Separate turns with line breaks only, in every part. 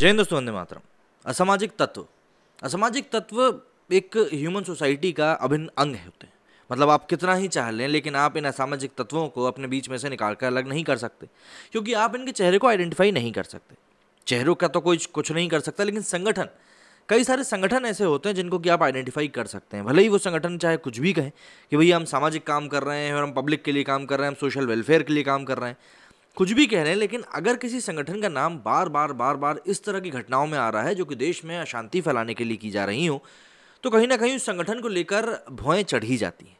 जय दोस्तों वंदे मातरम असामाजिक तत्व असामाजिक तत्व एक ह्यूमन सोसाइटी का अभिन्न अंग है होते हैं मतलब आप कितना ही चाह लें लेकिन आप इन असामाजिक तत्वों को अपने बीच में से निकाल कर अलग नहीं कर सकते क्योंकि आप इनके चेहरे को आइडेंटिफाई नहीं कर सकते चेहरों का तो कोई कुछ नहीं कर सकता लेकिन संगठन कई सारे संगठन ऐसे होते हैं जिनको कि आप आइडेंटिफाई कर सकते हैं भले ही वो संगठन चाहे कुछ भी कहें कि भैया हम सामाजिक काम कर रहे हैं और हम पब्लिक के लिए काम कर रहे हैं हम सोशल वेलफेयर के लिए काम कर रहे हैं कुछ भी कह रहे हैं लेकिन अगर किसी संगठन का नाम बार बार बार बार इस तरह की घटनाओं में आ रहा है जो कि देश में अशांति फैलाने के लिए की जा रही हो तो कहीं ना कहीं उस संगठन को लेकर भौएं चढ़ ही जाती हैं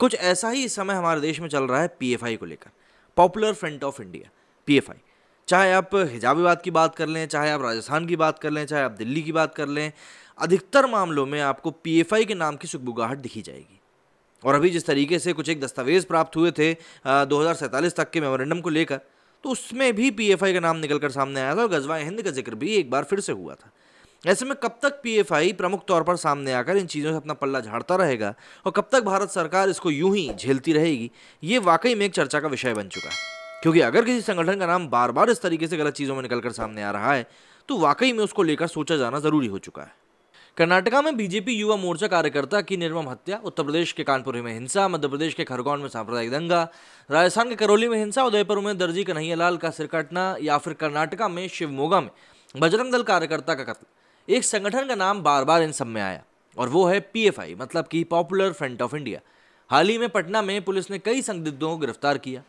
कुछ ऐसा ही इस समय हमारे देश में चल रहा है पीएफआई को लेकर Popular Front of India PFI चाहे आप हिजाब की बात कर लें चाहे आप राजस्थान की बात कर लें चाहे आप दिल्ली की बात कर लें अधिकतर मामलों में आपको पीएफआई के नाम की सुखबुगाहट दिखी जाएगी और अभी जिस तरीके से कुछ एक दस्तावेज़ प्राप्त हुए थे दो तक के मेमोरेंडम को लेकर तो उसमें भी पी का नाम निकलकर सामने आया था और गजवा हिंद का जिक्र भी एक बार फिर से हुआ था ऐसे में कब तक पीएफआई प्रमुख तौर पर सामने आकर इन चीज़ों से अपना पल्ला झाड़ता रहेगा और कब तक भारत सरकार इसको यूं ही झेलती रहेगी ये वाकई में एक चर्चा का विषय बन चुका है क्योंकि अगर किसी संगठन का नाम बार बार इस तरीके से गलत चीज़ों में निकलकर सामने आ रहा है तो वाकई में उसको लेकर सोचा जाना ज़रूरी हो चुका है कर्नाटका में बीजेपी युवा मोर्चा कार्यकर्ता की निर्मम हत्या उत्तर प्रदेश के कानपुर में हिंसा मध्य प्रदेश के खरगोन में सांप्रदायिक दंगा राजस्थान के करौली में हिंसा उदयपुर में दर्जी कन्हैयालाल का सिर काटना या फिर कर्नाटका में शिवमोगा में बजरंग दल कार्यकर्ता का कत्ल एक संगठन का नाम बार बार इन सब में आया और वो है पीएफआई मतलब कि पॉपुलर फ्रंट ऑफ इंडिया हाल ही में पटना में पुलिस ने कई संदिग्धों को गिरफ्तार किया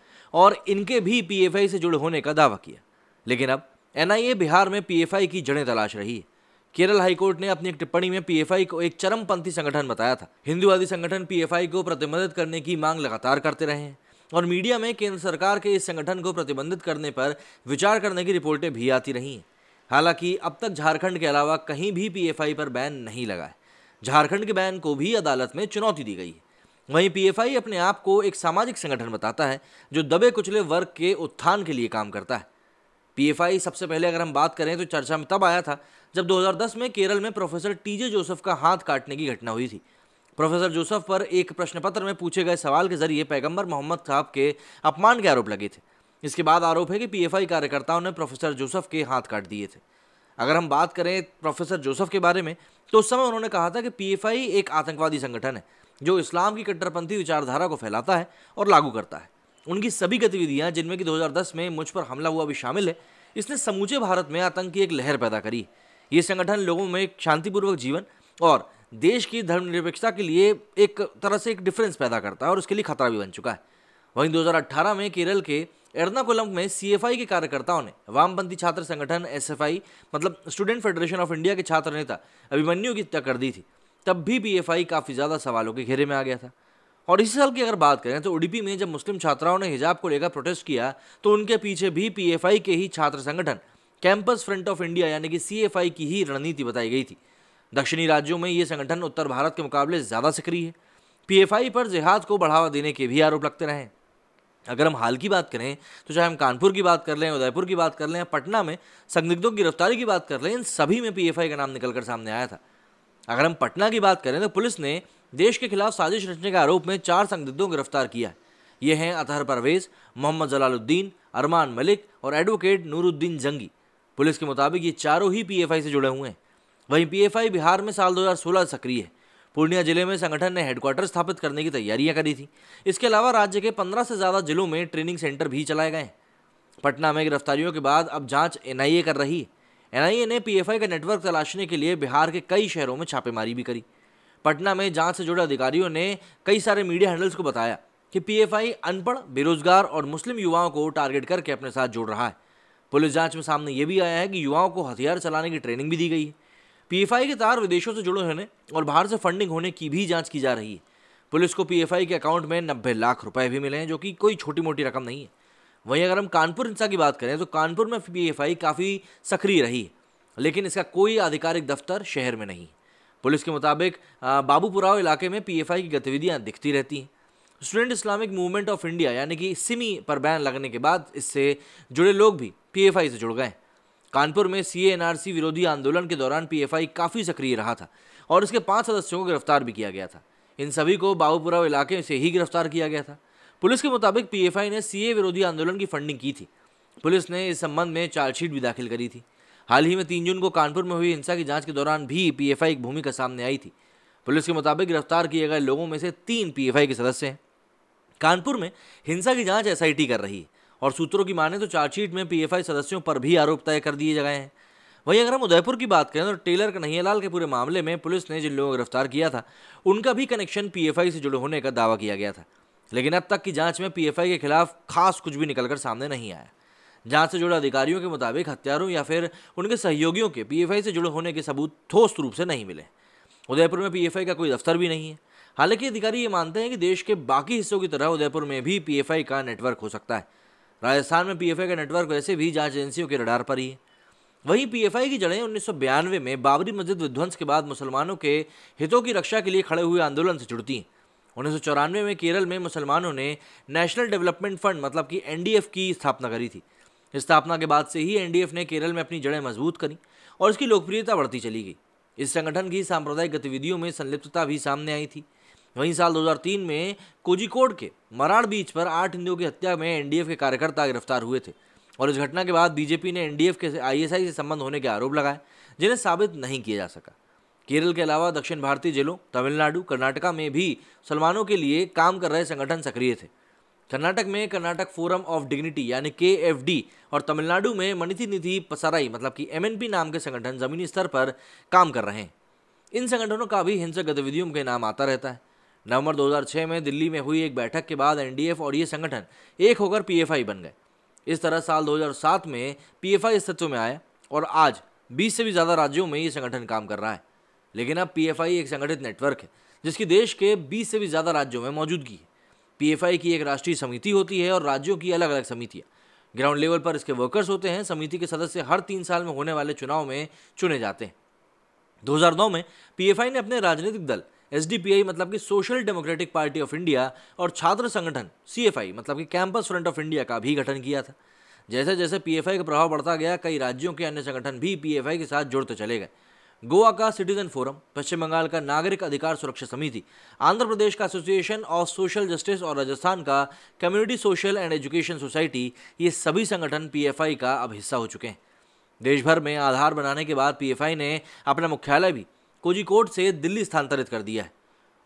और इनके भी पीएफआई से जुड़े होने का दावा किया लेकिन अब एनआईए बिहार में पीएफआई की जड़ें तलाश रही है केरल हाईकोर्ट ने अपनी एक टिप्पणी में पीएफआई को एक चरमपंथी संगठन बताया था हिंदुवादी संगठन पीएफआई को प्रतिबंधित करने की मांग लगातार करते रहे हैं और मीडिया में केंद्र सरकार के इस संगठन को प्रतिबंधित करने पर विचार करने की रिपोर्टें भी आती रही हैं हालांकि अब तक झारखंड के अलावा कहीं भी पीएफआई पर बैन नहीं लगा है झारखंड के बैन को भी अदालत में चुनौती दी गई है वहीं पीएफआई अपने आप को एक सामाजिक संगठन बताता है जो दबे कुचले वर्ग के उत्थान के लिए काम करता है पीएफआई सबसे पहले अगर हम बात करें तो चर्चा में तब आया था जब 2010 में केरल में प्रोफेसर टीजे जोसेफ का हाथ काटने की घटना हुई थी प्रोफेसर जोसेफ पर एक प्रश्न पत्र में पूछे गए सवाल के जरिए पैगंबर मोहम्मद साहब के अपमान के आरोप लगे थे इसके बाद आरोप है कि पीएफआई कार्यकर्ताओं ने प्रोफेसर जोसेफ के हाथ काट दिए थे अगर हम बात करें प्रोफेसर जोसेफ के बारे में तो उस समय उन्होंने कहा था कि पीएफआई एक आतंकवादी संगठन है जो इस्लाम की कट्टरपंथी विचारधारा को फैलाता है और लागू करता है उनकी सभी गतिविधियां जिनमें कि 2010 में मुझ पर हमला हुआ भी शामिल है इसने समूचे भारत में आतंक की एक लहर पैदा करी ये संगठन लोगों में एक शांतिपूर्वक जीवन और देश की धर्मनिरपेक्षता के लिए एक तरह से एक डिफरेंस पैदा करता है और उसके लिए खतरा भी बन चुका है वहीं 2018 में केरल के एर्नाकुलम में सीएफआई के कार्यकर्ताओं ने वामपंथी छात्र संगठन एसएफआई मतलब स्टूडेंट फेडरेशन ऑफ इंडिया के छात्र नेता अभिमन्यु की हत्या कर दी थी तब भी पीएफआई काफ़ी ज़्यादा सवालों के घेरे में आ गया था और इसी साल की अगर बात करें तो उडीपी में जब मुस्लिम छात्राओं ने हिजाब को लेकर प्रोटेस्ट किया तो उनके पीछे भी पीएफआई के ही छात्र संगठन कैंपस फ्रंट ऑफ इंडिया यानी कि सीएफआई की ही रणनीति बताई गई थी दक्षिणी राज्यों में ये संगठन उत्तर भारत के मुकाबले ज़्यादा सक्रिय है पी पर जिहाद को बढ़ावा देने के भी आरोप लगते रहे अगर हम हाल की बात करें तो चाहे हम कानपुर की बात कर लें उदयपुर की बात कर लें पटना में संदिग्धों की गिरफ्तारी की बात कर लें इन सभी में पीएफआई का नाम निकलकर सामने आया था अगर हम पटना की बात करें तो पुलिस ने देश के खिलाफ साजिश रचने के आरोप में चार संदिग्धों को गिरफ्तार किया है ये हैं अतहर परवेज मोहम्मद जलालुद्दीन अरमान मलिक और एडवोकेट नूरुद्दीन जंगी पुलिस के मुताबिक ये चारों ही पीएफआई से जुड़े हुए हैं वहीं पीएफआई बिहार में साल 2016 सक्रिय है पूर्णिया जिले में संगठन ने हेडक्वार्टर स्थापित करने की तैयारियां करी थी इसके अलावा राज्य के पंद्रह से ज़्यादा जिलों में ट्रेनिंग सेंटर भी चलाए गए हैं पटना में गिरफ्तारियों के बाद अब जाँच एनआईए कर रही है एनआईए ने पीएफआई का नेटवर्क तलाशने के लिए बिहार के कई शहरों में छापेमारी भी करी पटना में जांच से जुड़े अधिकारियों ने कई सारे मीडिया हैंडल्स को बताया कि पीएफआई अनपढ़ बेरोजगार और मुस्लिम युवाओं को टारगेट करके अपने साथ जोड़ रहा है पुलिस जांच में सामने ये भी आया है कि युवाओं को हथियार चलाने की ट्रेनिंग भी दी गई है पीएफआई के तार विदेशों से जुड़े होने और बाहर से फंडिंग होने की भी जाँच की जा रही है पुलिस को पीएफआई के अकाउंट में नब्बे लाख रुपए भी मिले हैं जो कि कोई छोटी मोटी रकम नहीं है वहीं अगर हम कानपुर हिंसा की बात करें तो कानपुर में पीएफआई काफ़ी सक्रिय रही है लेकिन इसका कोई आधिकारिक दफ्तर शहर में नहीं है पुलिस के मुताबिक बाबूपुराव इलाके में पीएफआई की गतिविधियां दिखती रहती हैं Student Islamic Movement of India यानी कि सिमी पर बैन लगने के बाद इससे जुड़े लोग भी पीएफआई से जुड़ गए कानपुर में सी विरोधी आंदोलन के दौरान पीएफआई काफ़ी सक्रिय रहा था और इसके पाँच सदस्यों को गिरफ्तार भी किया गया था इन सभी को बाबूपुराव इलाके से ही गिरफ्तार किया गया था पुलिस के मुताबिक पीएफआई ने सीए विरोधी आंदोलन की फंडिंग की थी पुलिस ने इस संबंध में चार्जशीट भी दाखिल करी थी हाल ही में तीन जून को कानपुर में हुई हिंसा की जांच के दौरान भी पीएफआई की भूमिका सामने आई थी पुलिस के मुताबिक गिरफ्तार किए गए लोगों में से तीन पीएफआई के सदस्य हैं कानपुर में हिंसा की जांच एसआईटी कर रही है और सूत्रों की माने तो चार्जशीट में पीएफआई सदस्यों पर भी आरोप तय कर दिए गए हैं वहीं अगर हम उदयपुर की बात करें तो टेलर कन्हैयालाल के पूरे मामले में पुलिस ने जिन लोगों को गिरफ्तार किया था उनका भी कनेक्शन पीएफआई से जुड़े होने का दावा किया गया था लेकिन अब तक की जांच में पीएफआई के खिलाफ खास कुछ भी निकलकर सामने नहीं आया जांच से जुड़े अधिकारियों के मुताबिक हत्यारों या फिर उनके सहयोगियों के पीएफआई से जुड़े होने के सबूत ठोस रूप से नहीं मिले उदयपुर में पीएफआई का कोई दफ्तर भी नहीं है हालांकि अधिकारी ये मानते हैं कि देश के बाकी हिस्सों की तरह उदयपुर में भी पीएफआई का नेटवर्क हो सकता है राजस्थान में पीएफआई का नेटवर्क वैसे भी जांच एजेंसियों के रडार पर ही है वहीं पीएफआई की जड़ें उन्नीस में बाबरी मस्जिद विध्वंस के बाद मुसलमानों के हितों की रक्षा के लिए खड़े हुए आंदोलन से जुड़ती हैं उन्नीस में केरल में मुसलमानों ने नेशनल डेवलपमेंट फंड मतलब कि एनडीएफ की स्थापना करी थी स्थापना के बाद से ही एनडीएफ ने केरल में अपनी जड़ें मजबूत करी और इसकी लोकप्रियता बढ़ती चली गई इस संगठन की सांप्रदायिक गतिविधियों में संलिप्तता भी सामने आई थी वहीं साल 2003 में कोजिकोड के मराड़ बीच पर आठ हिंदुओं की हत्या में एनडीएफ के कार्यकर्ता गिरफ्तार हुए थे और इस घटना के बाद बीजेपी ने एनडीएफ के आईएसआई से संबंध होने के आरोप लगाए जिन्हें साबित नहीं किया जा सका केरल के अलावा दक्षिण भारतीय जिलों तमिलनाडु कर्नाटका में भी सलमानों के लिए काम कर रहे संगठन सक्रिय थे कर्नाटक में कर्नाटक फोरम ऑफ डिग्निटी यानी के एफ डी और तमिलनाडु में मणिथि निधि पसाराई मतलब कि पी नाम के संगठन जमीनी स्तर पर काम कर रहे हैं इन संगठनों का भी हिंसक गतिविधियों के नाम आता रहता है नवंबर 2006 में दिल्ली में हुई एक बैठक के बाद एनडीएफ और ये संगठन एक होकर पीएफआई बन गए इस तरह साल 2007 में पीएफआई अस्तित्व में आया और आज 20 से भी ज़्यादा राज्यों में ये संगठन काम कर रहा है लेकिन अब पीएफआई एक संगठित नेटवर्क है जिसकी देश के 20 से भी ज़्यादा राज्यों में मौजूदगी है पीएफआई की एक राष्ट्रीय समिति होती है और राज्यों की अलग अलग समितियाँ ग्राउंड लेवल पर इसके वर्कर्स होते हैं समिति के सदस्य हर तीन साल में होने वाले चुनाव में चुने जाते हैं 2009 में पीएफआई ने अपने राजनीतिक दल एसडीपीआई मतलब कि Social Democratic Party of India और छात्र संगठन सीएफआई मतलब कि कैंपस फ्रंट ऑफ इंडिया का भी गठन किया था जैसे जैसे पीएफआई का प्रभाव बढ़ता गया कई राज्यों के अन्य संगठन भी पीएफआई के साथ जुड़ते चले गए गोवा का सिटीजन फोरम पश्चिम बंगाल का नागरिक अधिकार सुरक्षा समिति आंध्र प्रदेश का एसोसिएशन ऑफ सोशल जस्टिस और राजस्थान का Community Social and Education Society ये सभी संगठन पीएफआई का अब हिस्सा हो चुके हैं देश भर में आधार बनाने के बाद पीएफआई ने अपना मुख्यालय भी कोजिकोट से दिल्ली स्थानांतरित कर दिया है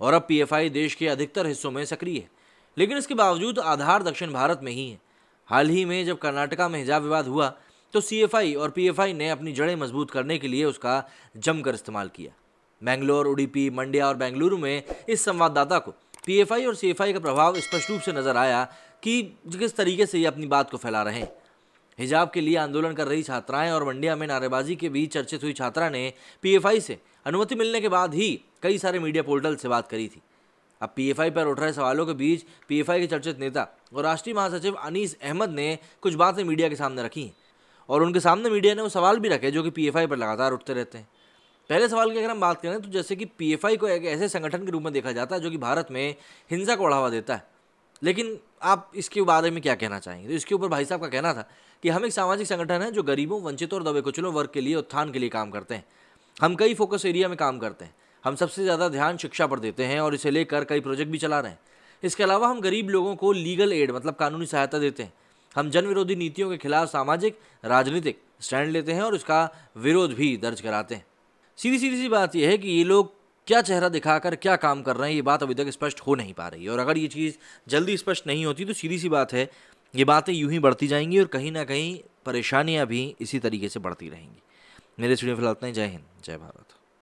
और अब पीएफआई देश के अधिकतर हिस्सों में सक्रिय है लेकिन इसके बावजूद आधार दक्षिण भारत में ही है हाल ही में जब कर्नाटका में हिजाब विवाद हुआ तो सीएफआई और पीएफआई ने अपनी जड़ें मजबूत करने के लिए उसका जमकर इस्तेमाल किया मैंगलोर उडीपी मंड्या और बेंगलुरु में इस संवाददाता को पीएफआई और सीएफआई का प्रभाव स्पष्ट रूप से नजर आया कि किस तरीके से ये अपनी बात को फैला रहे हैं हिजाब के लिए आंदोलन कर रही छात्राएं और मंडिया में नारेबाजी के बीच चर्चित हुई छात्रा ने पीएफआई से अनुमति मिलने के बाद ही कई सारे मीडिया पोर्टल से बात करी थी अब पीएफआई पर उठ रहे सवालों के बीच पीएफआई के चर्चित नेता और राष्ट्रीय महासचिव अनीस अहमद ने कुछ बातें मीडिया के सामने रखी हैं और उनके सामने मीडिया ने वो सवाल भी रखे जो कि पीएफआई पर लगातार उठते रहते हैं पहले सवाल की अगर हम बात करें तो जैसे कि पीएफआई को एक ऐसे संगठन के रूप में देखा जाता है जो कि भारत में हिंसा को बढ़ावा देता है लेकिन आप इसके बारे में क्या कहना चाहेंगे तो इसके ऊपर भाई साहब का कहना था कि हम एक सामाजिक संगठन है जो गरीबों वंचितों और दबे कुचलों वर्ग के लिए उत्थान के लिए काम करते हैं हम कई फोकस एरिया में काम करते हैं हम सबसे ज़्यादा ध्यान शिक्षा पर देते हैं और इसे लेकर कई प्रोजेक्ट भी चला रहे हैं इसके अलावा हम गरीब लोगों को लीगल एड मतलब कानूनी सहायता देते हैं हम जन विरोधी नीतियों के खिलाफ सामाजिक राजनीतिक स्टैंड लेते हैं और इसका विरोध भी दर्ज कराते हैं सीधी सीधी सी बात यह है कि ये लोग क्या चेहरा दिखाकर क्या काम कर रहे हैं ये बात अभी तक स्पष्ट हो नहीं पा रही है और अगर ये चीज़ जल्दी स्पष्ट नहीं होती तो सीधी सी बात है ये बातें यूं ही बढ़ती जाएंगी और कहीं ना कहीं परेशानियाँ भी इसी तरीके से बढ़ती रहेंगी मेरे स्टूडियो फिलहाल जय हिंद जय भारत